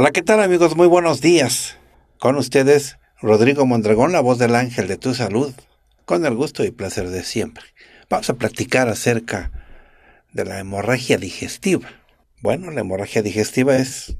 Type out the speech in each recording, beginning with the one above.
Hola, ¿qué tal amigos? Muy buenos días. Con ustedes, Rodrigo Mondragón, la voz del ángel de tu salud, con el gusto y placer de siempre. Vamos a platicar acerca de la hemorragia digestiva. Bueno, la hemorragia digestiva es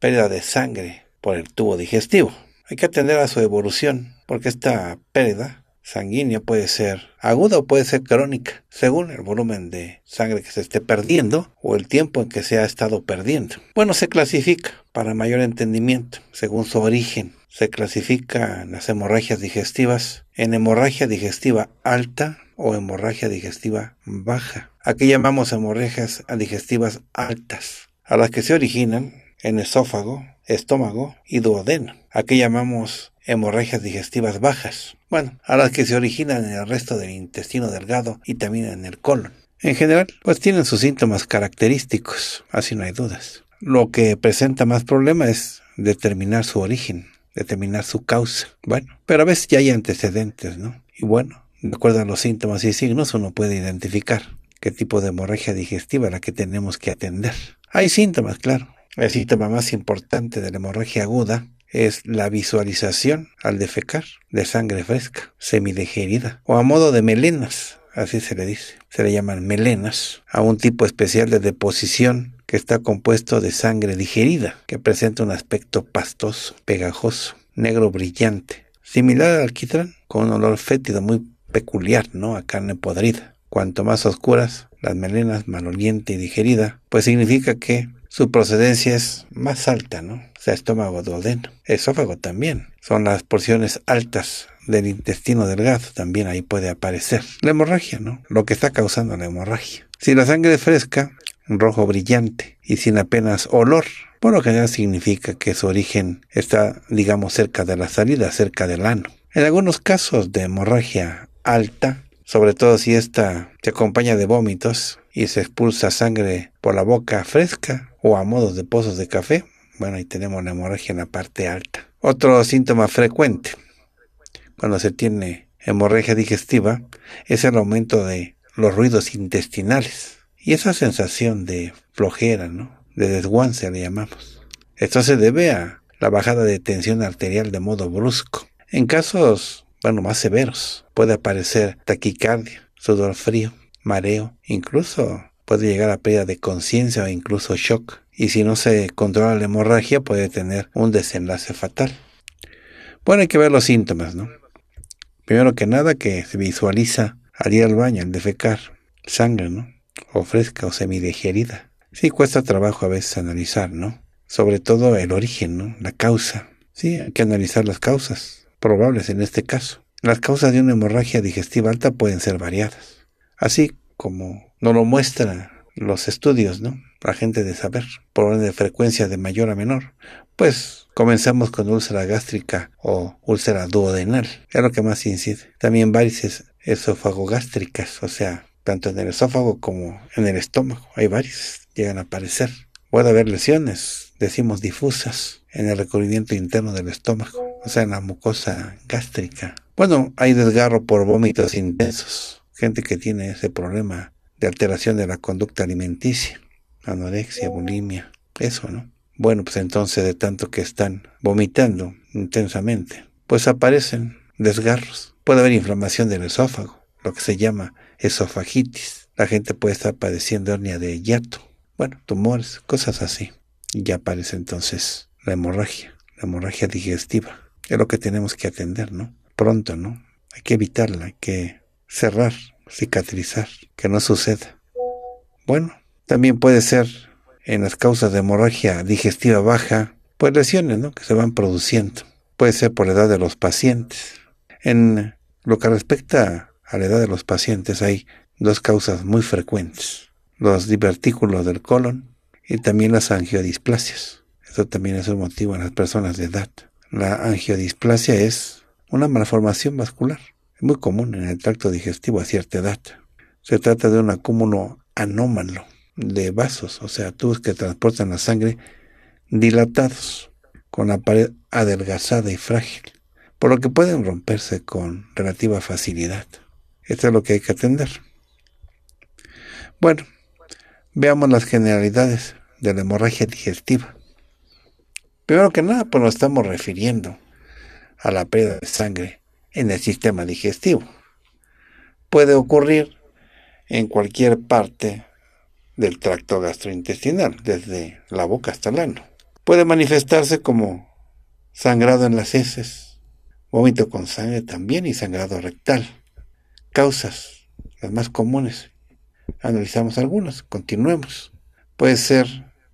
pérdida de sangre por el tubo digestivo. Hay que atender a su evolución, porque esta pérdida sanguínea puede ser aguda o puede ser crónica, según el volumen de sangre que se esté perdiendo o el tiempo en que se ha estado perdiendo. Bueno, se clasifica para mayor entendimiento, según su origen. Se clasifican las hemorragias digestivas en hemorragia digestiva alta o hemorragia digestiva baja. Aquí llamamos hemorragias digestivas altas, a las que se originan en esófago, estómago y duodeno. Aquí llamamos hemorragias digestivas bajas, bueno, a las que se originan en el resto del intestino delgado y también en el colon. En general, pues tienen sus síntomas característicos, así no hay dudas. Lo que presenta más problema es determinar su origen, determinar su causa. Bueno, pero a veces ya hay antecedentes, ¿no? Y bueno, de acuerdo a los síntomas y signos uno puede identificar qué tipo de hemorragia digestiva la que tenemos que atender. Hay síntomas, claro. El síntoma más importante de la hemorragia aguda es la visualización al defecar de sangre fresca, semidegerida o a modo de melenas, así se le dice. Se le llaman melenas a un tipo especial de deposición que está compuesto de sangre digerida, que presenta un aspecto pastoso, pegajoso, negro brillante, similar al alquitrán, con un olor fétido muy peculiar, ¿no? A carne podrida. Cuanto más oscuras, las melenas maloliente y digerida, pues significa que su procedencia es más alta, ¿no? O sea, estómago, duodeno, esófago también. Son las porciones altas del intestino delgado, también ahí puede aparecer. La hemorragia, ¿no? Lo que está causando la hemorragia. Si la sangre es fresca, rojo brillante y sin apenas olor, por lo general significa que su origen está, digamos, cerca de la salida, cerca del ano. En algunos casos de hemorragia alta, sobre todo si esta se acompaña de vómitos y se expulsa sangre por la boca fresca, o a modos de pozos de café. Bueno, ahí tenemos la hemorragia en la parte alta. Otro síntoma frecuente cuando se tiene hemorragia digestiva es el aumento de los ruidos intestinales y esa sensación de flojera, ¿no? De desguance le llamamos. Esto se debe a la bajada de tensión arterial de modo brusco. En casos, bueno, más severos, puede aparecer taquicardia, sudor frío, mareo, incluso puede llegar a pérdida de conciencia o incluso shock, y si no se controla la hemorragia puede tener un desenlace fatal. Bueno, hay que ver los síntomas, ¿no? Primero que nada que se visualiza al ir al baño, al defecar, sangre, ¿no? O fresca o semidigerida. Sí, cuesta trabajo a veces analizar, ¿no? Sobre todo el origen, ¿no? La causa. Sí, hay que analizar las causas, probables en este caso. Las causas de una hemorragia digestiva alta pueden ser variadas, así como no lo muestra los estudios, ¿no? Para gente de saber, por orden de frecuencia de mayor a menor. Pues comenzamos con úlcera gástrica o úlcera duodenal, es lo que más incide. También varices esofagogástricas, o sea, tanto en el esófago como en el estómago. Hay varices, llegan a aparecer. Puede haber lesiones, decimos difusas, en el recubrimiento interno del estómago, o sea, en la mucosa gástrica. Bueno, hay desgarro por vómitos intensos. Gente que tiene ese problema de alteración de la conducta alimenticia, anorexia, bulimia, eso, ¿no? Bueno, pues entonces de tanto que están vomitando intensamente, pues aparecen desgarros. Puede haber inflamación del esófago, lo que se llama esofagitis. La gente puede estar padeciendo hernia de hiato, bueno, tumores, cosas así. Y ya aparece entonces la hemorragia, la hemorragia digestiva. Es lo que tenemos que atender, ¿no? Pronto, ¿no? Hay que evitarla, hay que cerrar cicatrizar, que no suceda. Bueno, también puede ser en las causas de hemorragia digestiva baja, pues lesiones ¿no? que se van produciendo. Puede ser por la edad de los pacientes. En lo que respecta a la edad de los pacientes hay dos causas muy frecuentes. Los divertículos del colon y también las angiodisplasias. Eso también es un motivo en las personas de edad. La angiodisplasia es una malformación vascular es muy común en el tracto digestivo a cierta edad. Se trata de un acúmulo anómalo de vasos, o sea, tubos que transportan la sangre dilatados, con la pared adelgazada y frágil, por lo que pueden romperse con relativa facilidad. Esto es lo que hay que atender. Bueno, veamos las generalidades de la hemorragia digestiva. Primero que nada, pues nos estamos refiriendo a la pérdida de sangre en el sistema digestivo. Puede ocurrir en cualquier parte del tracto gastrointestinal, desde la boca hasta el ano. Puede manifestarse como sangrado en las heces, vómito con sangre también y sangrado rectal. Causas, las más comunes. Analizamos algunas, continuemos. Puede ser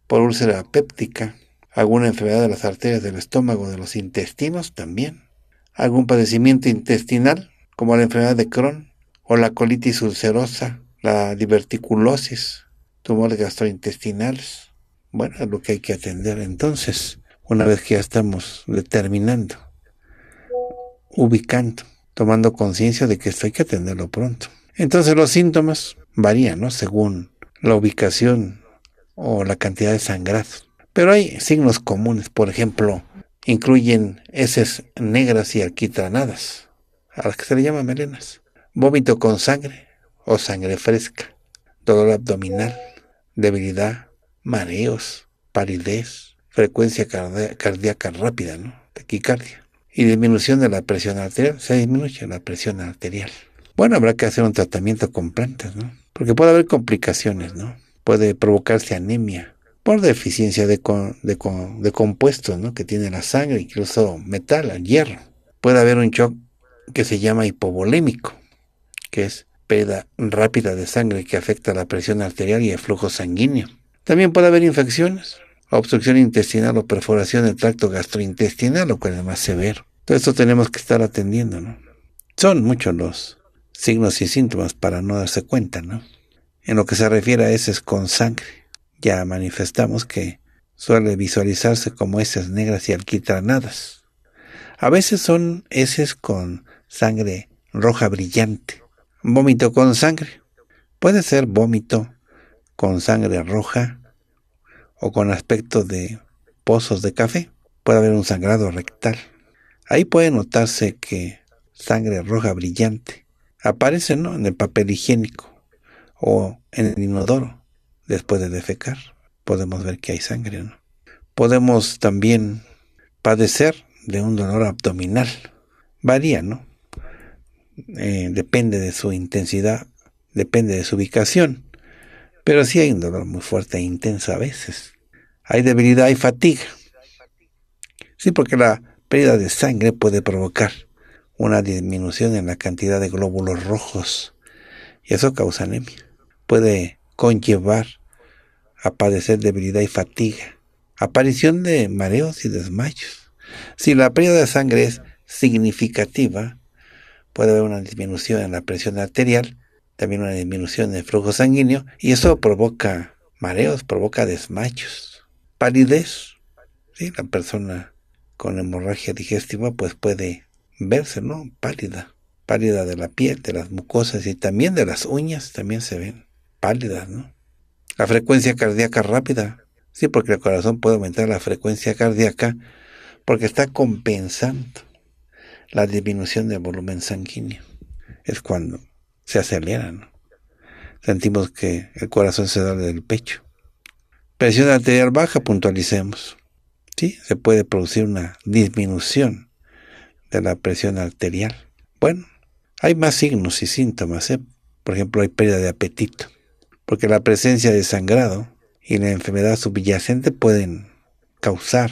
por úlcera péptica, alguna enfermedad de las arterias del estómago, de los intestinos también algún padecimiento intestinal, como la enfermedad de Crohn, o la colitis ulcerosa, la diverticulosis, tumores gastrointestinales. Bueno, es lo que hay que atender entonces, una vez que ya estamos determinando, ubicando, tomando conciencia de que esto hay que atenderlo pronto. Entonces los síntomas varían, ¿no? Según la ubicación o la cantidad de sangrado. Pero hay signos comunes, por ejemplo, incluyen heces negras y alquitranadas, a las que se le llama melenas, vómito con sangre o sangre fresca, dolor abdominal, debilidad, mareos, palidez, frecuencia cardíaca rápida, ¿no? taquicardia, y disminución de la presión arterial, se disminuye la presión arterial. Bueno, habrá que hacer un tratamiento con plantas, ¿no? Porque puede haber complicaciones, ¿no? Puede provocarse anemia, por deficiencia de, compuestos ¿no? que tiene la sangre, incluso metal, hierro. Puede haber un shock que se llama hipovolémico, que es pérdida rápida de sangre que afecta la presión arterial y el flujo sanguíneo. También puede haber infecciones, obstrucción intestinal o perforación del tracto gastrointestinal, lo cual es más severo. Todo esto tenemos que estar atendiendo, ¿no? Son muchos los signos y síntomas para no darse cuenta, ¿no? En lo que se refiere a ese es con sangre. Ya manifestamos que suele visualizarse como heces negras y alquitranadas. A veces son heces con sangre roja brillante. Vómito con sangre. Puede ser vómito con sangre roja o con aspecto de pozos de café. Puede haber un sangrado rectal. Ahí puede notarse que sangre roja brillante aparece en el papel higiénico o en el inodoro después de defecar. Podemos ver que hay sangre. ¿no? Podemos también padecer de un dolor abdominal. Varía, ¿no? Eh, depende de su intensidad, depende de su ubicación. Pero sí hay un dolor muy fuerte e intenso a veces. Hay debilidad y fatiga. Sí, porque la pérdida de sangre puede provocar una disminución en la cantidad de glóbulos rojos y eso causa anemia. Puede conllevar a padecer debilidad y fatiga, aparición de mareos y desmayos. Si la pérdida de sangre es significativa, puede haber una disminución en la presión arterial, también una disminución en el flujo sanguíneo, y eso provoca mareos, provoca desmayos, palidez. ¿sí? La persona con hemorragia digestiva pues puede verse, ¿no? Pálida, pálida de la piel, de las mucosas y también de las uñas, también se ven pálidas, ¿no? La frecuencia cardíaca rápida. Sí, porque el corazón puede aumentar la frecuencia cardíaca porque está compensando la disminución del volumen sanguíneo. Es cuando se aceleran. Sentimos que el corazón se da del pecho. Presión arterial baja, puntualicemos. Sí, se puede producir una disminución de la presión arterial. Bueno, hay más signos y síntomas. ¿eh? Por ejemplo, hay pérdida de apetito porque la presencia de sangrado y la enfermedad subyacente pueden causar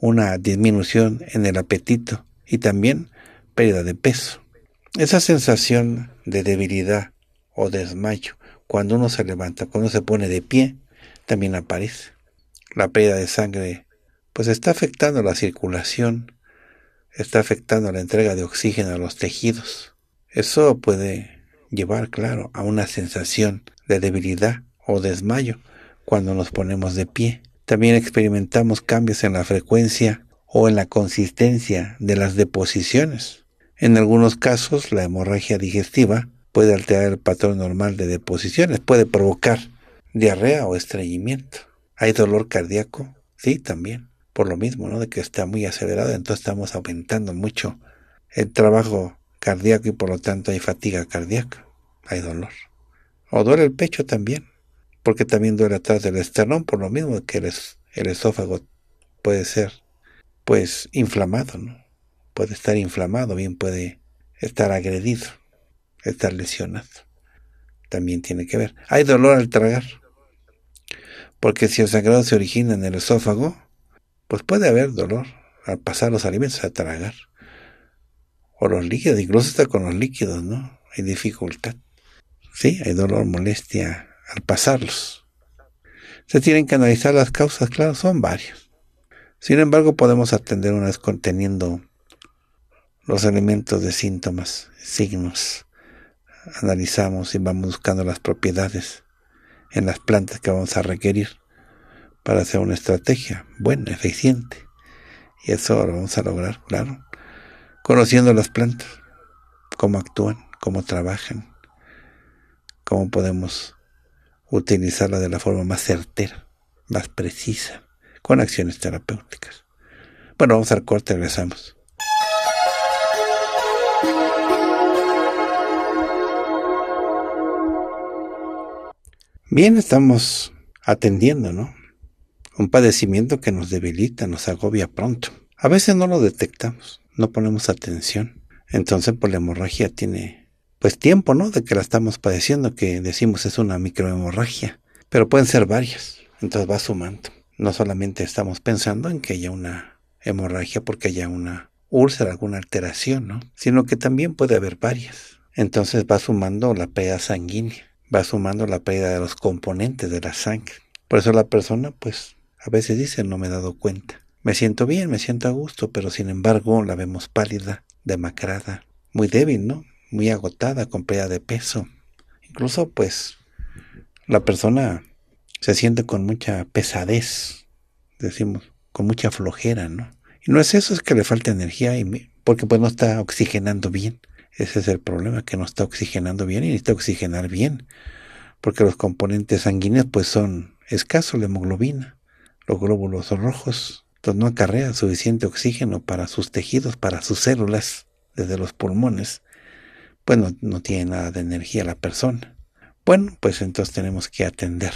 una disminución en el apetito y también pérdida de peso. Esa sensación de debilidad o desmayo cuando uno se levanta, cuando uno se pone de pie, también aparece. La pérdida de sangre pues está afectando la circulación, está afectando la entrega de oxígeno a los tejidos. Eso puede llevar, claro, a una sensación de debilidad o desmayo cuando nos ponemos de pie. También experimentamos cambios en la frecuencia o en la consistencia de las deposiciones. En algunos casos, la hemorragia digestiva puede alterar el patrón normal de deposiciones, puede provocar diarrea o estreñimiento. Hay dolor cardíaco, sí, también, por lo mismo, ¿no? De que está muy acelerado, entonces estamos aumentando mucho el trabajo cardíaco y por lo tanto hay fatiga cardíaca, hay dolor. O duele el pecho también, porque también duele atrás del esternón, por lo mismo que el, esófago puede ser, pues, inflamado, ¿no? Puede estar inflamado, bien puede estar agredido, estar lesionado. También tiene que ver. Hay dolor al tragar, porque si el sangrado se origina en el esófago, pues puede haber dolor al pasar los alimentos a tragar. O los líquidos, incluso hasta con los líquidos, ¿no? Hay dificultad. Sí, hay dolor, molestia al pasarlos. Se tienen que analizar las causas, claro, son varias. Sin embargo, podemos atender una conteniendo los elementos de síntomas, signos. Analizamos y vamos buscando las propiedades en las plantas que vamos a requerir para hacer una estrategia buena, eficiente. Y eso lo vamos a lograr, claro, conociendo las plantas, cómo actúan, cómo trabajan, cómo podemos utilizarla de la forma más certera, más precisa, con acciones terapéuticas. Bueno, vamos al corte, regresamos. Bien, estamos atendiendo, ¿no? Un padecimiento que nos debilita, nos agobia pronto. A veces no lo detectamos, no ponemos atención. Entonces, por la hemorragia tiene pues tiempo, ¿no? De que la estamos padeciendo, que decimos es una microhemorragia, pero pueden ser varias, entonces va sumando. No solamente estamos pensando en que haya una hemorragia porque haya una úlcera, alguna alteración, ¿no? Sino que también puede haber varias. Entonces va sumando la pérdida sanguínea, va sumando la pérdida de los componentes de la sangre. Por eso la persona, pues, a veces dice, no me he dado cuenta. Me siento bien, me siento a gusto, pero sin embargo la vemos pálida, demacrada, muy débil, ¿no? muy agotada, con pérdida de peso. Incluso pues la persona se siente con mucha pesadez, decimos, con mucha flojera, ¿no? Y no es eso, es que le falta energía y porque pues no está oxigenando bien. Ese es el problema, que no está oxigenando bien y necesita oxigenar bien, porque los componentes sanguíneos pues son escasos, la hemoglobina, los glóbulos son rojos, entonces no acarrea suficiente oxígeno para sus tejidos, para sus células, desde los pulmones pues no, tiene nada de energía la persona. Bueno, pues entonces tenemos que atender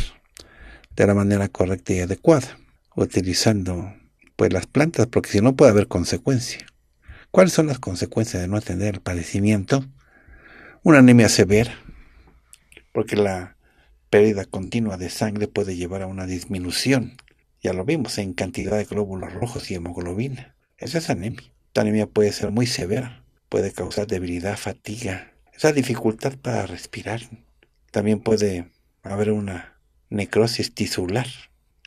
de la manera correcta y adecuada, utilizando pues las plantas, porque si no puede haber consecuencia. ¿Cuáles son las consecuencias de no atender el padecimiento? Una anemia severa, porque la pérdida continua de sangre puede llevar a una disminución, ya lo vimos, en cantidad de glóbulos rojos y hemoglobina. Esa es anemia. Esta anemia puede ser muy severa puede causar debilidad, fatiga, esa dificultad para respirar. También puede haber una necrosis tisular.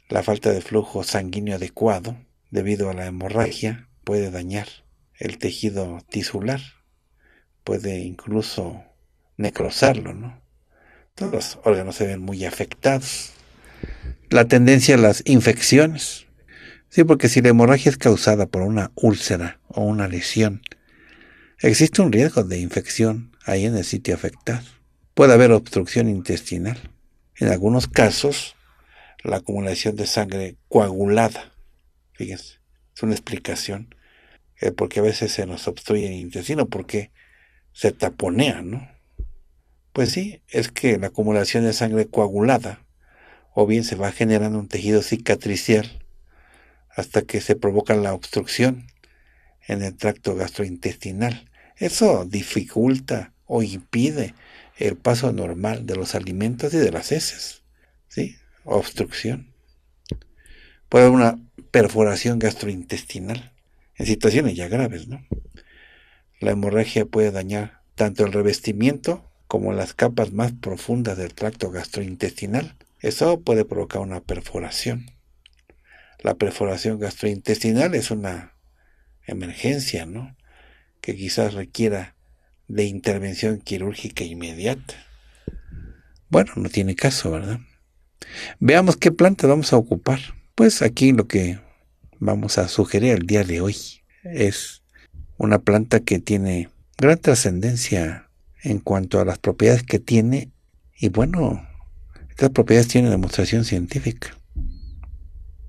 La falta de flujo sanguíneo adecuado debido a la hemorragia puede dañar el tejido tisular, puede incluso necrosarlo, ¿no? Todos los órganos se ven muy afectados. La tendencia a las infecciones. Sí, porque si la hemorragia es causada por una úlcera o una lesión Existe un riesgo de infección ahí en el sitio afectado. Puede haber obstrucción intestinal. En algunos casos, la acumulación de sangre coagulada. Fíjense, es una explicación. Eh, porque a veces se nos obstruye el intestino, porque se taponea, ¿no? Pues sí, es que la acumulación de sangre coagulada, o bien se va generando un tejido cicatricial hasta que se provoca la obstrucción en el tracto gastrointestinal eso dificulta o impide el paso normal de los alimentos y de las heces. ¿Sí? Obstrucción. Puede haber una perforación gastrointestinal en situaciones ya graves, ¿no? La hemorragia puede dañar tanto el revestimiento como las capas más profundas del tracto gastrointestinal. Eso puede provocar una perforación. La perforación gastrointestinal es una emergencia, ¿no? que quizás requiera de intervención quirúrgica inmediata. Bueno, no tiene caso, ¿verdad? Veamos qué planta vamos a ocupar. Pues aquí lo que vamos a sugerir el día de hoy es una planta que tiene gran trascendencia en cuanto a las propiedades que tiene y bueno, estas propiedades tienen demostración científica.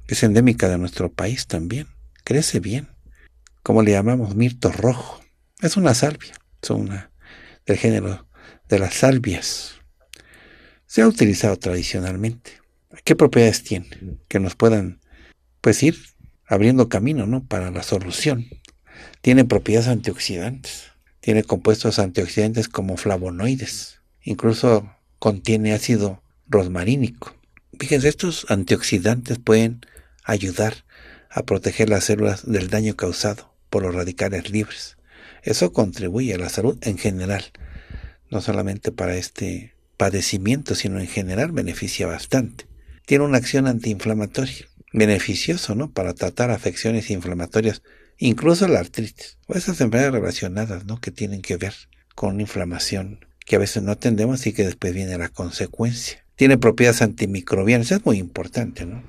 Es endémica de nuestro país también. Crece bien. Como le llamamos mirto rojo. Es una salvia, es una del género de las salvias. Se ha utilizado tradicionalmente. ¿Qué propiedades tiene que nos puedan pues ir abriendo camino, ¿no? para la solución? Tiene propiedades antioxidantes. Tiene compuestos antioxidantes como flavonoides. Incluso contiene ácido rosmarínico. Fíjense, estos antioxidantes pueden ayudar a proteger las células del daño causado por los radicales libres. Eso contribuye a la salud en general, no solamente para este padecimiento, sino en general beneficia bastante. Tiene una acción antiinflamatoria, beneficioso ¿no? para tratar afecciones inflamatorias, incluso la artritis o esas enfermedades relacionadas ¿no? que tienen que ver con inflamación que a veces no atendemos y que después viene la consecuencia. Tiene propiedades antimicrobianas, es muy importante, ¿no?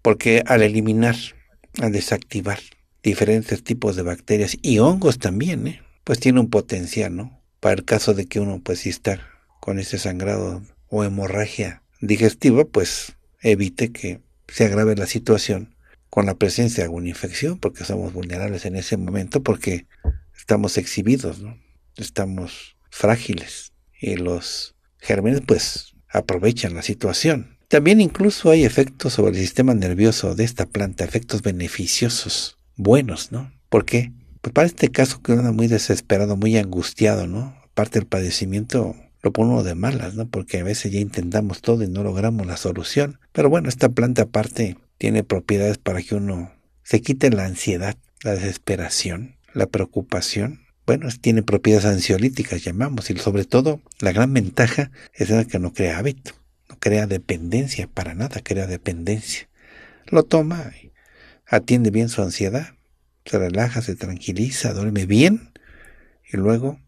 Porque al eliminar, al desactivar diferentes tipos de bacterias y hongos también, ¿eh? pues tiene un potencial, ¿no? Para el caso de que uno pues si con ese sangrado o hemorragia digestiva, pues evite que se agrave la situación con la presencia de alguna infección, porque somos vulnerables en ese momento, porque estamos exhibidos, ¿no? Estamos frágiles y los gérmenes pues aprovechan la situación. También incluso hay efectos sobre el sistema nervioso de esta planta, efectos beneficiosos buenos, ¿no? ¿Por qué? Pues para este caso que uno anda muy desesperado, muy angustiado, ¿no? Aparte el padecimiento lo pone uno de malas, ¿no? Porque a veces ya intentamos todo y no logramos la solución. Pero bueno, esta planta aparte tiene propiedades para que uno se quite la ansiedad, la desesperación, la preocupación. Bueno, tiene propiedades ansiolíticas, llamamos, y sobre todo la gran ventaja es la que no crea hábito, no crea dependencia para nada, crea dependencia. Lo toma y atiende bien su ansiedad, se relaja, se tranquiliza, duerme bien y luego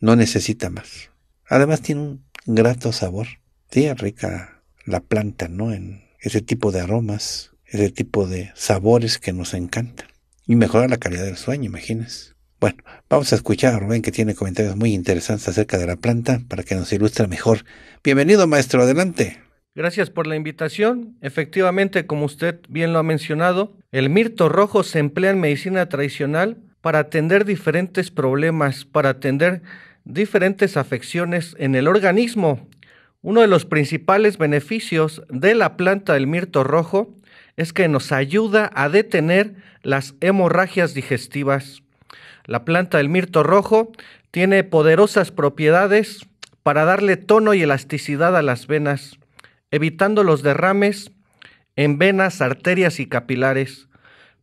no necesita más. Además tiene un grato sabor. Sí, rica la planta, ¿no? En ese tipo de aromas, ese tipo de sabores que nos encantan. Y mejora la calidad del sueño, imagínense. Bueno, vamos a escuchar a Rubén que tiene comentarios muy interesantes acerca de la planta para que nos ilustre mejor. Bienvenido, maestro, adelante. Gracias por la invitación. Efectivamente, como usted bien lo ha mencionado, el mirto rojo se emplea en medicina tradicional para atender diferentes problemas, para atender diferentes afecciones en el organismo. Uno de los principales beneficios de la planta del mirto rojo es que nos ayuda a detener las hemorragias digestivas. La planta del mirto rojo tiene poderosas propiedades para darle tono y elasticidad a las venas evitando los derrames en venas, arterias y capilares.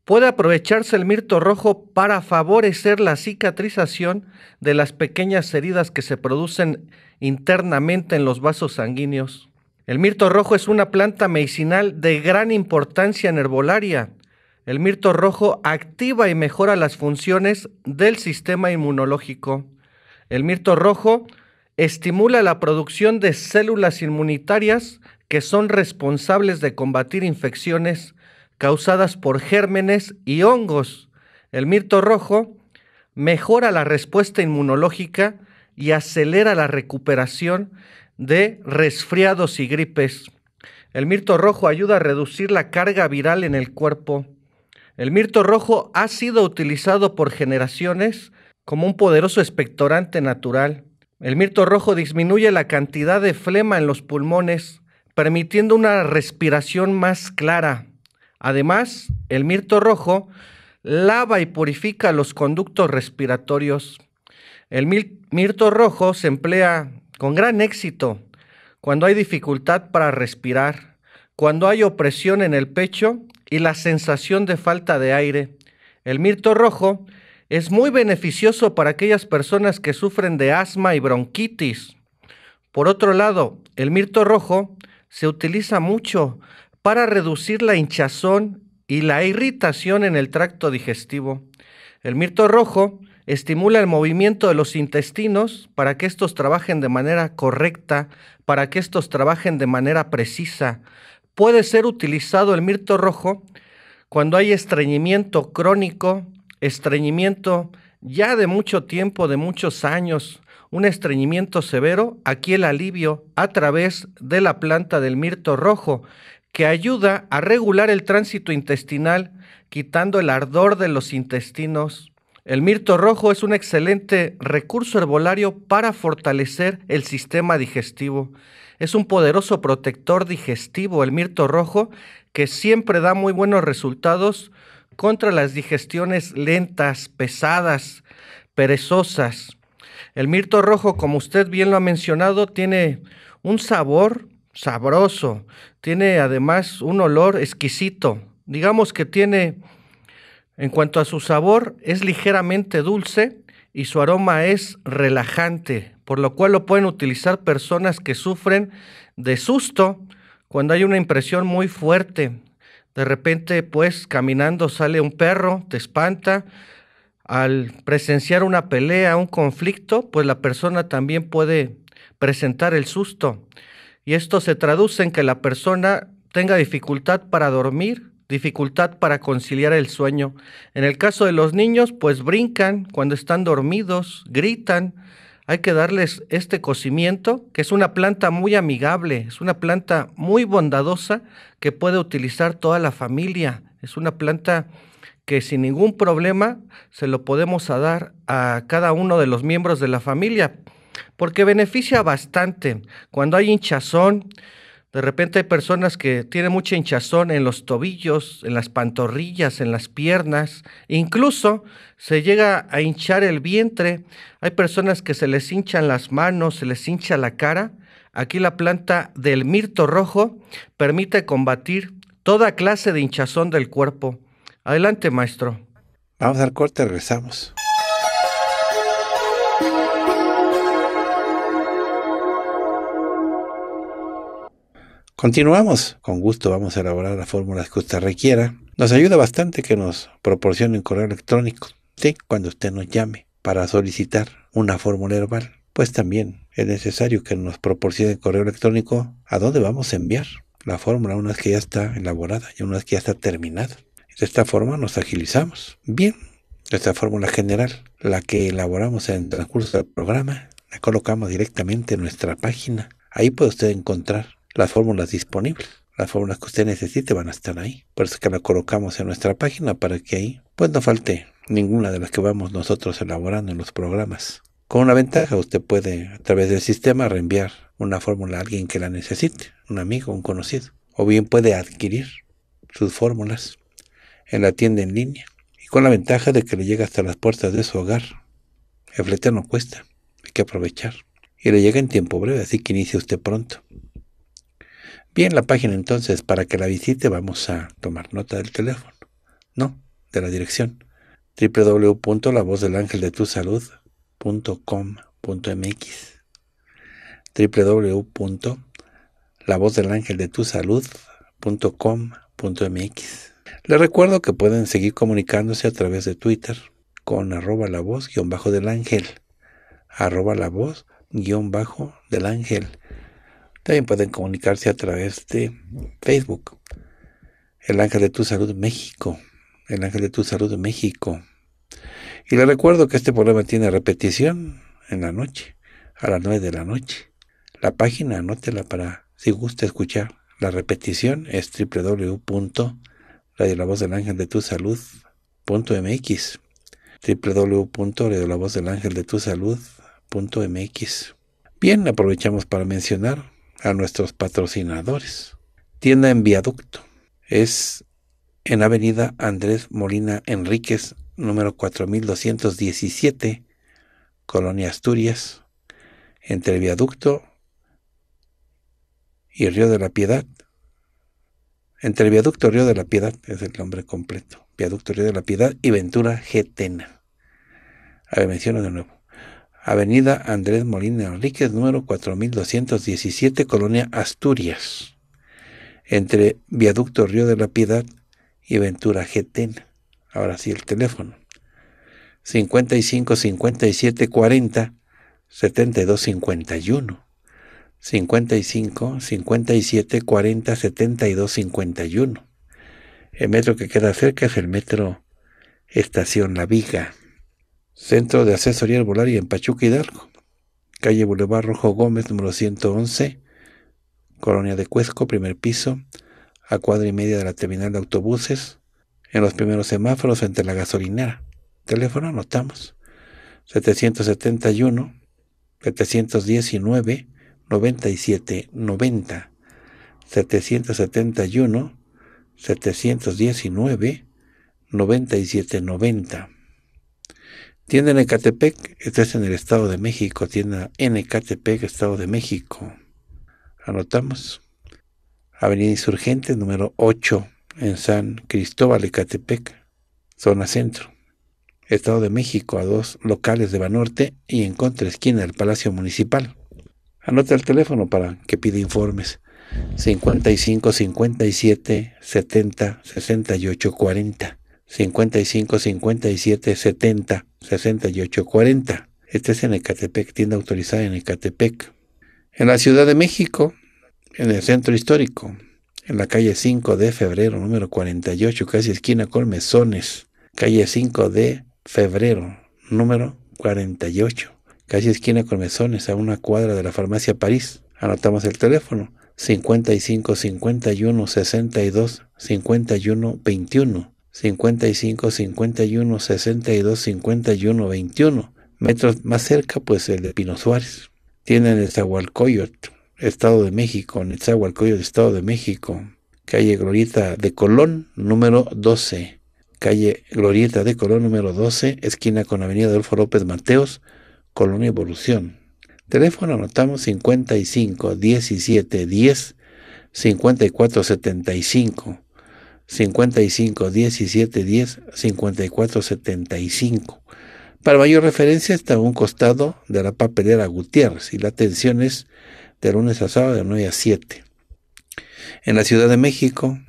Puede aprovecharse el mirto rojo para favorecer la cicatrización de las pequeñas heridas que se producen internamente en los vasos sanguíneos. El mirto rojo es una planta medicinal de gran importancia en herbolaria. El mirto rojo activa y mejora las funciones del sistema inmunológico. El mirto rojo estimula la producción de células inmunitarias que son responsables de combatir infecciones causadas por gérmenes y hongos. El mirto rojo mejora la respuesta inmunológica y acelera la recuperación de resfriados y gripes. El mirto rojo ayuda a reducir la carga viral en el cuerpo. El mirto rojo ha sido utilizado por generaciones como un poderoso expectorante natural. El mirto rojo disminuye la cantidad de flema en los pulmones, permitiendo una respiración más clara. Además, el mirto rojo lava y purifica los conductos respiratorios. El mirto rojo se emplea con gran éxito cuando hay dificultad para respirar, cuando hay opresión en el pecho y la sensación de falta de aire. El mirto rojo es muy beneficioso para aquellas personas que sufren de asma y bronquitis. Por otro lado, el mirto rojo se utiliza mucho para reducir la hinchazón y la irritación en el tracto digestivo. El mirto rojo estimula el movimiento de los intestinos para que estos trabajen de manera correcta, para que estos trabajen de manera precisa. Puede ser utilizado el mirto rojo cuando hay estreñimiento crónico, estreñimiento ya de mucho tiempo, de muchos años, un estreñimiento severo, aquí el alivio a través de la planta del mirto rojo, que ayuda a regular el tránsito intestinal, quitando el ardor de los intestinos. El mirto rojo es un excelente recurso herbolario para fortalecer el sistema digestivo. Es un poderoso protector digestivo, el mirto rojo, que siempre da muy buenos resultados contra las digestiones lentas, pesadas, perezosas. El mirto rojo, como usted bien lo ha mencionado, tiene un sabor sabroso, tiene además un olor exquisito. Digamos que tiene, en cuanto a su sabor, es ligeramente dulce y su aroma es relajante, por lo cual lo pueden utilizar personas que sufren de susto cuando hay una impresión muy fuerte de repente, pues, caminando sale un perro, te espanta. Al presenciar una pelea, un conflicto, pues la persona también puede presentar el susto. Y esto se traduce en que la persona tenga dificultad para dormir, dificultad para conciliar el sueño. En el caso de los niños, pues brincan cuando están dormidos, gritan, hay que darles este cocimiento, que es una planta muy amigable, es una planta muy bondadosa que puede utilizar toda la familia. Es una planta que sin ningún problema se lo podemos dar a cada uno de los miembros de la familia, porque beneficia bastante. Cuando hay hinchazón, de repente hay personas que tienen mucha hinchazón en los tobillos, en las pantorrillas, en las piernas, incluso se llega a hinchar el vientre. Hay personas que se les hinchan las manos, se les hincha la cara. Aquí la planta del mirto rojo permite combatir toda clase de hinchazón del cuerpo. Adelante, maestro. Vamos al corte, regresamos. Continuamos. Con gusto vamos a elaborar las fórmulas que usted requiera. Nos ayuda bastante que nos proporcione correo electrónico. Sí, cuando usted nos llame para solicitar una fórmula verbal, pues también es necesario que nos proporcione correo electrónico a dónde vamos a enviar la fórmula una vez que ya está elaborada y una vez que ya está terminada. De esta forma nos agilizamos. Bien, nuestra fórmula general, la que elaboramos en el transcurso del programa, la colocamos directamente en nuestra página. Ahí puede usted encontrar las fórmulas disponibles. Las fórmulas que usted necesite van a estar ahí. Por eso es que las colocamos en nuestra página para que ahí pues no falte ninguna de las que vamos nosotros elaborando en los programas. Con una ventaja, usted puede a través del sistema reenviar una fórmula a alguien que la necesite, un amigo, un conocido. O bien puede adquirir sus fórmulas en la tienda en línea y con la ventaja de que le llega hasta las puertas de su hogar. El flete no cuesta, hay que aprovechar. Y le llega en tiempo breve, así que inicie usted pronto. Bien, la página entonces, para que la visite vamos a tomar nota del teléfono, no, de la dirección, www.lavozdelangeldetusalud.com.mx www.lavozdelangeldetusalud.com.mx Les recuerdo que pueden seguir comunicándose a través de Twitter con arroba la voz guión bajo del ángel, arroba la voz guión bajo del ángel también pueden comunicarse a través de Facebook. El Ángel de Tu Salud México. El Ángel de Tu Salud México. Y le recuerdo que este programa tiene repetición en la noche, a las 9 de la noche. La página, anótela para si gusta escuchar. La repetición es www.radiolavozdelangeldetusalud.mx www.radiolavozdelangeldetusalud.mx Bien, aprovechamos para mencionar a nuestros patrocinadores. Tienda en viaducto. Es en Avenida Andrés Molina Enríquez, número 4217, Colonia Asturias, entre el viaducto y Río de la Piedad. Entre el viaducto Río de la Piedad, es el nombre completo. Viaducto Río de la Piedad y Ventura Getena. A ver, menciono de nuevo. Avenida Andrés Molina Enríquez, número 4217, Colonia Asturias, entre Viaducto Río de la Piedad y Ventura Getén. Ahora sí el teléfono. 55 57 40 72 51. 55 57 40 72 51. El metro que queda cerca es el metro Estación La Viga. Centro de Asesoría Herbolaria en Pachuca Hidalgo, calle Boulevard Rojo Gómez, número 111, Colonia de Cuesco, primer piso, a cuadra y media de la terminal de autobuses, en los primeros semáforos frente la gasolinera. Teléfono anotamos 771 719 9790 771 719 9790 Tienda en Ecatepec, estás en el Estado de México, tienda en Ecatepec, Estado de México. Anotamos. Avenida Insurgente, número 8, en San Cristóbal, Ecatepec, zona centro. Estado de México, a dos locales de Banorte y en contra esquina del Palacio Municipal. Anota el teléfono para que pida informes. 55 57 70 68 40. 55 57 70 68 40. Este es en Ecatepec, tienda autorizada en Ecatepec. En la Ciudad de México, en el centro histórico, en la calle 5 de febrero, número 48, casi esquina Colmesones, Calle 5 de febrero, número 48, casi esquina Colmesones a una cuadra de la farmacia París. Anotamos el teléfono 55 51 62 51 21 55, 51, 62, 51, 21 metros más cerca, pues el de Pino Suárez. Tienen el Zahualcoyot, Estado de México, en el Zahualcoyot, Estado de México, calle Glorieta de Colón, número 12. Calle Glorieta de Colón, número 12, esquina con Avenida Adolfo López Mateos, Colonia Evolución. Teléfono anotamos 55 17 10 54 75. 55 17 10 54 75. Para mayor referencia está un costado de la papelera Gutiérrez y la atención es de lunes a sábado de 9 a 7. En la Ciudad de México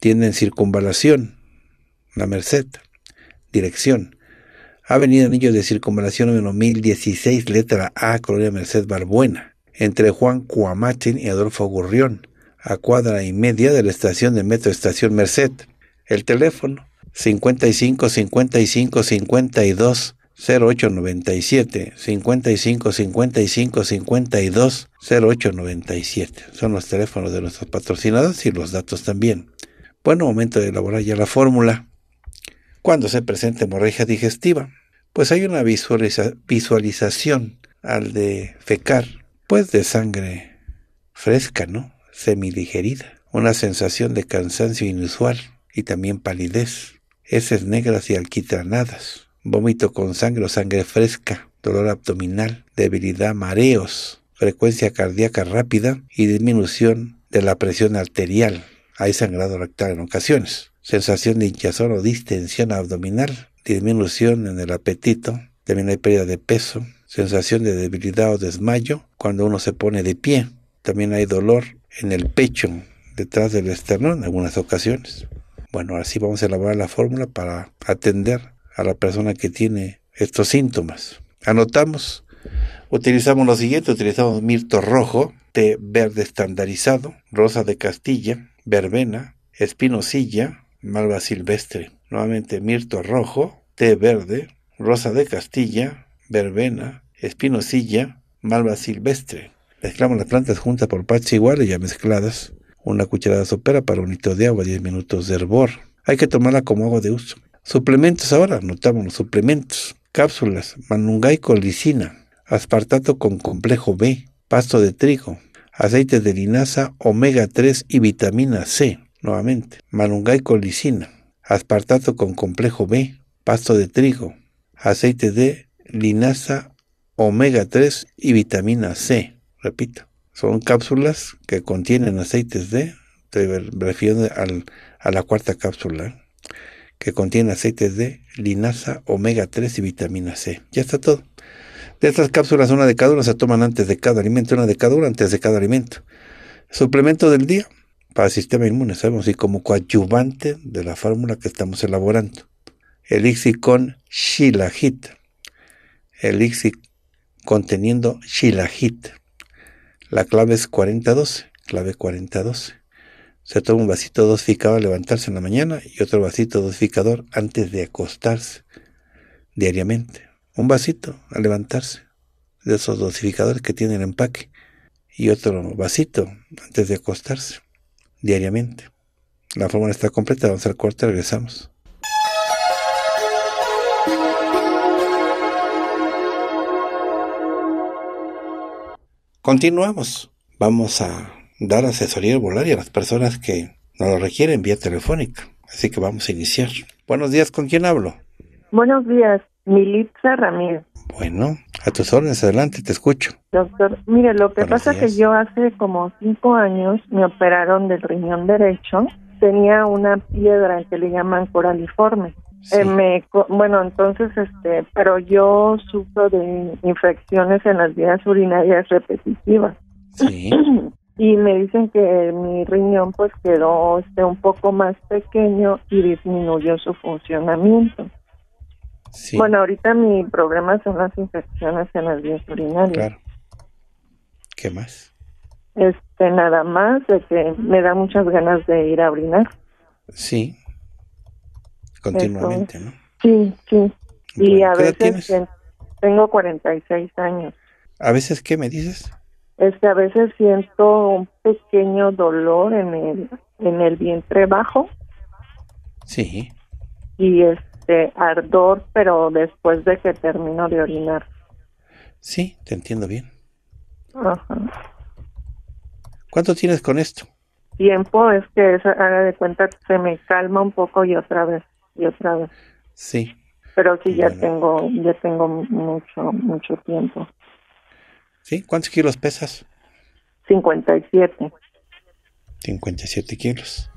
tienen circunvalación, la Merced, dirección. Avenida Anillos de Circunvalación número 1016, letra A, Colonia Merced Barbuena, entre Juan Cuamachin y Adolfo Gurrión a cuadra y media de la estación de metro Estación Merced. El teléfono 55 55 52 0897 55 55 52 0897. Son los teléfonos de nuestros patrocinadores y los datos también. Bueno, momento de elaborar ya la fórmula. Cuando se presente hemorragia digestiva, pues hay una visualización al de fecar, pues de sangre fresca, ¿no? semidigerida, una sensación de cansancio inusual y también palidez, heces negras y alquitranadas, vómito con sangre o sangre fresca, dolor abdominal, debilidad, mareos, frecuencia cardíaca rápida y disminución de la presión arterial. Hay sangrado rectal en ocasiones. Sensación de hinchazón o distensión abdominal, disminución en el apetito, también hay pérdida de peso, sensación de debilidad o desmayo cuando uno se pone de pie. También hay dolor en el pecho, detrás del esternón en algunas ocasiones. Bueno, así vamos a elaborar la fórmula para atender a la persona que tiene estos síntomas. Anotamos, utilizamos lo siguiente, utilizamos mirto rojo, té verde estandarizado, rosa de castilla, verbena, espinosilla, malva silvestre. Nuevamente mirto rojo, té verde, rosa de castilla, verbena, espinosilla, malva silvestre. Mezclamos las plantas juntas por igual iguales ya mezcladas. Una cucharada sopera para un litro de agua, 10 minutos de hervor. Hay que tomarla como agua de uso. Suplementos ahora, notamos los suplementos. Cápsulas, manungay colicina, aspartato con complejo B, pasto de trigo, aceite de linaza, omega 3 y vitamina C, nuevamente, manungay colicina, aspartato con complejo B, pasto de trigo, aceite de linaza, omega 3 y vitamina C repito, son cápsulas que contienen aceites de, estoy refiriendo a la cuarta cápsula, que contiene aceites de linaza, omega 3 y vitamina C. Ya está todo. De estas cápsulas, una de cada una se toman antes de cada alimento, una de cada una antes de cada alimento. Suplemento del día para el sistema inmune, sabemos, y como coadyuvante de la fórmula que estamos elaborando. Elixir con shilajit. Elixir conteniendo shilajit la clave es 4012, clave 4012. Se toma un vasito dosificador al levantarse en la mañana y otro vasito dosificador antes de acostarse diariamente. Un vasito al levantarse de esos dosificadores que tienen empaque y otro vasito antes de acostarse diariamente. La fórmula está completa, vamos al corte, regresamos. Continuamos. Vamos a dar asesoría volaria a las personas que nos lo requieren vía telefónica. Así que vamos a iniciar. Buenos días, ¿con quién hablo? Buenos días, Militza Ramírez. Bueno, a tus órdenes, adelante, te escucho. Doctor, mire, lo que pasa es que yo hace como cinco años me operaron del riñón derecho. Tenía una piedra que le llaman coraliforme. Eh, bueno, entonces, este, pero yo sufro de infecciones en las vías urinarias repetitivas. Sí. y me dicen que mi riñón pues quedó este, un poco más pequeño y disminuyó su funcionamiento. Sí. Bueno, ahorita mi problema son las infecciones en las vías urinarias. Claro. ¿Qué más? Este, nada más, de que me da muchas ganas de ir a orinar. Sí, continuamente, ¿no? Sí, sí. y a veces tengo 46 años. ¿A veces qué me dices? Es que a veces siento un pequeño dolor en el, en el vientre bajo. Sí. Y este ardor, pero después de que termino de orinar. Sí, te entiendo bien. Ajá. ¿Cuánto tienes con esto? Tiempo, es que esa, haga de cuenta, se me calma un poco y otra vez ya sabes. Sí. Pero sí, ya tengo, ya tengo mucho, mucho tiempo. ¿Sí? ¿Cuántos kilos pesas? 57. 57 kilos.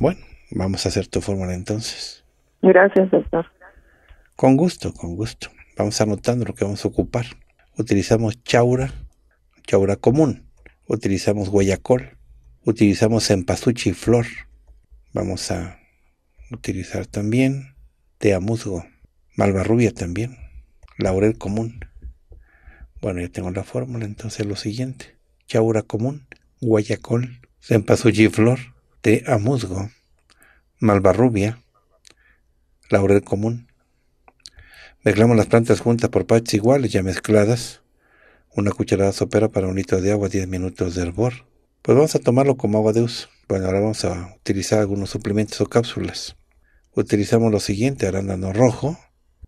Bueno, vamos a hacer tu fórmula entonces. Gracias, doctor. Con gusto, con gusto. Vamos anotando lo que vamos a ocupar. Utilizamos chaura, chaura común. Utilizamos guayacol. Utilizamos empazuchi y flor. Vamos a utilizar también musgo, malvarrubia también, laurel común. Bueno, ya tengo la fórmula, entonces lo siguiente. Chaura común, guayacol, te flor musgo, malvarrubia, laurel común. Mezclamos las plantas juntas por partes iguales, ya mezcladas. Una cucharada sopera para un litro de agua, 10 minutos de hervor. Pues vamos a tomarlo como agua de uso. Bueno, ahora vamos a utilizar algunos suplementos o cápsulas. Utilizamos lo siguiente, arándano rojo,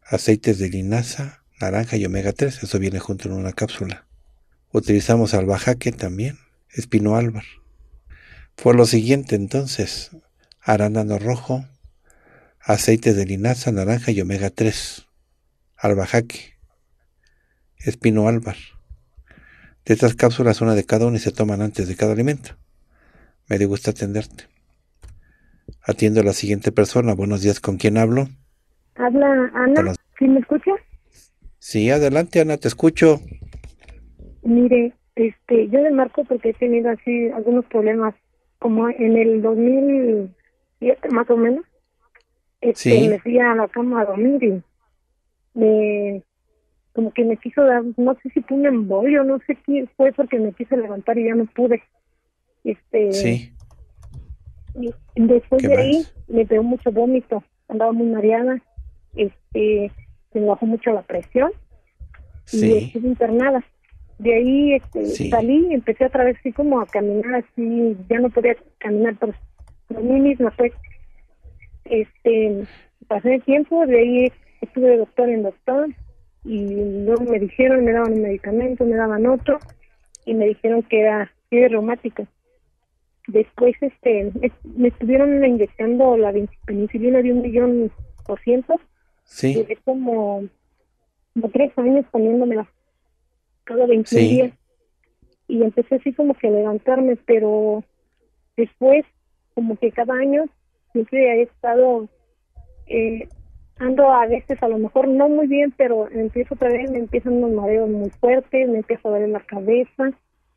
aceites de linaza, naranja y omega 3, eso viene junto en una cápsula. Utilizamos albajaque también, espino álvar. Fue lo siguiente entonces, arándano rojo, aceites de linaza, naranja y omega 3, albajaque, espino álvar. De estas cápsulas una de cada una y se toman antes de cada alimento. Me dio gusto atenderte. Atiendo a la siguiente persona. Buenos días, ¿con quién hablo? Habla Ana. ¿Sí me escucha? Sí, adelante Ana, te escucho. Mire, este, yo le marco porque he tenido así algunos problemas, como en el 2007 más o menos. Este, sí. Me fui a la cama a dormir y me, como que me quiso dar, no sé si fue un embolio, no sé qué fue porque me quise levantar y ya no pude. Este, después de ahí me pegó mucho vómito, andaba muy mareada, este, me bajó mucho la presión y estuve internada. De ahí este, y salí, empecé otra vez así como a caminar, así ya no podía caminar por, a mí misma, fue Este, pasé el tiempo, de ahí estuve de doctor en doctor y luego me dijeron, me daban un medicamento, me daban otro y me dijeron que era fiebre reumática. Después este me estuvieron inyectando la penicilina de un millón por ciento. como, tres años poniéndome poniéndomela cada 20 días. Y empecé así como que a levantarme, pero después, como que cada año, siempre he estado, eh, ando a veces a lo mejor no muy bien, pero empiezo otra vez, me empiezan unos mareos muy fuertes, me empieza a doler la cabeza,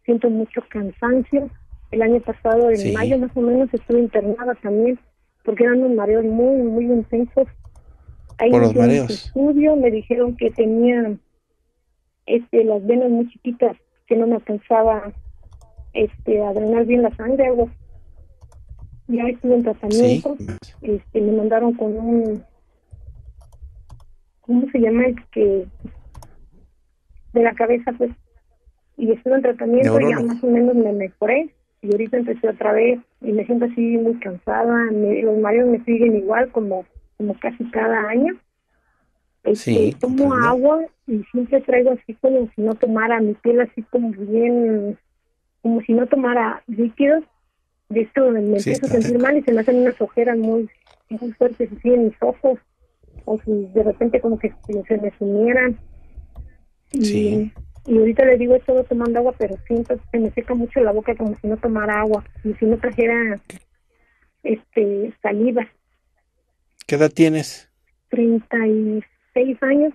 siento mucho cansancio el año pasado, en mayo más o menos, estuve internada también, porque eran unos mareos muy, muy intensos. Ahí Por los mareos. Estudio, me dijeron que tenía este, las venas muy chiquitas, que no me alcanzaba este, a drenar bien la sangre, algo ya estuve en tratamiento, este, me mandaron con un, ¿cómo se llama? que de la cabeza, pues, y estuve en tratamiento, y ya más o menos me mejoré, y ahorita empecé otra vez y me siento así muy cansada, los mareos me siguen igual como, como casi cada año. Este, sí, tomo agua y siempre traigo así como si no tomara mi piel así como bien, como si no tomara líquidos. De esto me empiezo a sentir mal y se me hacen unas ojeras muy, fuertes así en mis ojos o si de repente como que se me sumieran. Sí y ahorita le digo esto tomando agua pero siento que me seca mucho la boca como si no tomara agua y si no trajera este saliva ¿qué edad tienes? 36 años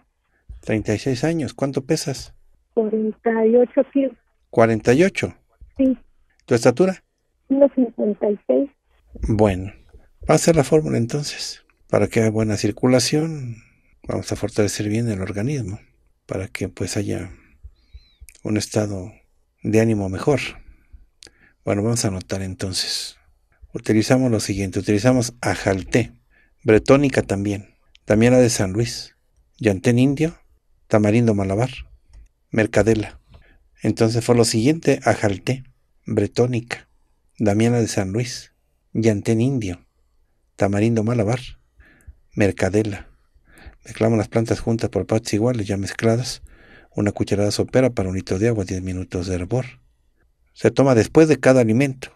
36 años ¿cuánto pesas? 48 kilos 48 sí ¿tu estatura? 1.56 bueno va a ser la fórmula entonces para que haya buena circulación vamos a fortalecer bien el organismo para que pues haya un estado de ánimo mejor. Bueno, vamos a anotar entonces. Utilizamos lo siguiente, utilizamos ajalté, bretónica también, también de San Luis, yantén indio, tamarindo malabar, mercadela. Entonces fue lo siguiente, ajalté, bretónica, damiana de San Luis, yantén indio, tamarindo malabar, mercadela. Mezclamos las plantas juntas por partes iguales, ya mezcladas. Una cucharada sopera para un litro de agua, 10 minutos de hervor. Se toma después de cada alimento.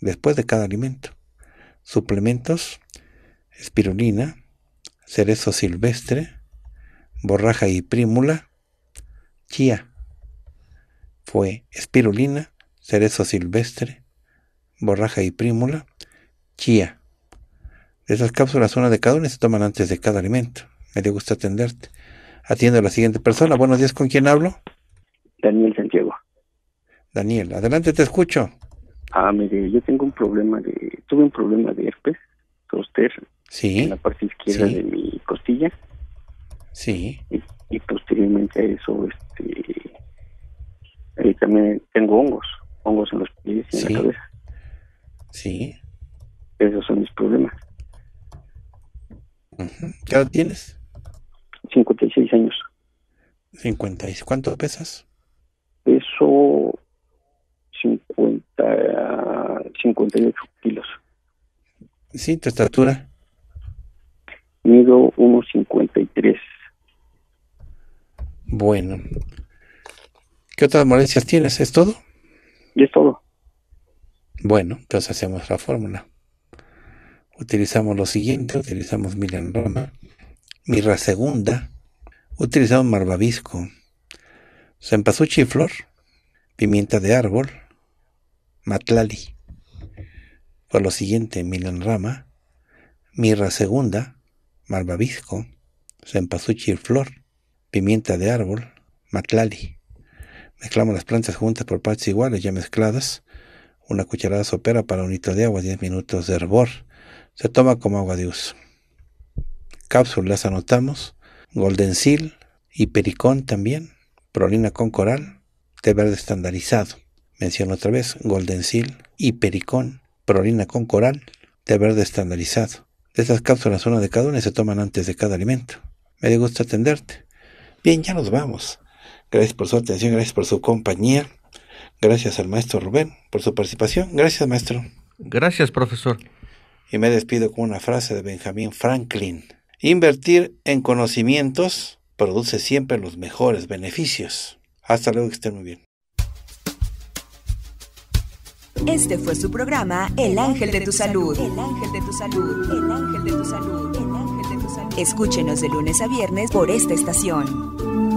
Después de cada alimento. Suplementos, espirulina, cerezo silvestre, borraja y prímula, chía. Fue espirulina, cerezo silvestre, borraja y prímula, chía. De esas cápsulas, una de cada una se toman antes de cada alimento. Me gusta atenderte. Atiendo a la siguiente persona. Buenos días, ¿con quién hablo? Daniel Santiago. Daniel, adelante, te escucho. Ah, mire, yo tengo un problema de, tuve un problema de herpes zoster sí, en la parte izquierda de mi costilla. Sí. Y, posteriormente a eso, este, eh, también tengo hongos, hongos en los pies y en la cabeza. Sí. Esos son mis problemas. ¿Qué edad tienes? 56 años. 50. cuánto pesas? Peso 58 kilos. ¿Sí? ¿Tu estatura? Mido 1,53. Bueno. ¿Qué otras molestias tienes? ¿Es todo? es todo. Bueno, entonces hacemos la fórmula. Utilizamos lo siguiente, utilizamos Milan Roma mirra segunda, utilizamos Marbabisco y flor, pimienta de árbol, matlali. Por pues lo siguiente, rama, mirra segunda, Marbabisco y flor, pimienta de árbol, matlali. Mezclamos las plantas juntas por partes iguales, ya mezcladas. Una cucharada sopera para un litro de agua, 10 minutos de hervor. Se toma como agua de uso cápsulas anotamos. Golden Seal, Hipericón también, prolina con coral, té verde estandarizado. Menciono otra vez, Golden Seal, Hipericón, prolina con coral, té verde estandarizado. De estas cápsulas, una de cada una se toman antes de cada alimento. Me dio gusto atenderte. Bien, ya nos vamos. Gracias por su atención, gracias por su compañía. Gracias al maestro Rubén por su participación. Gracias, maestro. Gracias, profesor. Y me despido con una frase de Benjamín Franklin. Invertir en conocimientos produce siempre los mejores beneficios. Hasta luego, que estén muy bien. Este fue su programa El Ángel de tu Salud. El Ángel de tu Salud. El Ángel de Salud. El Ángel de tu Salud. Escúchenos de lunes a viernes por esta estación.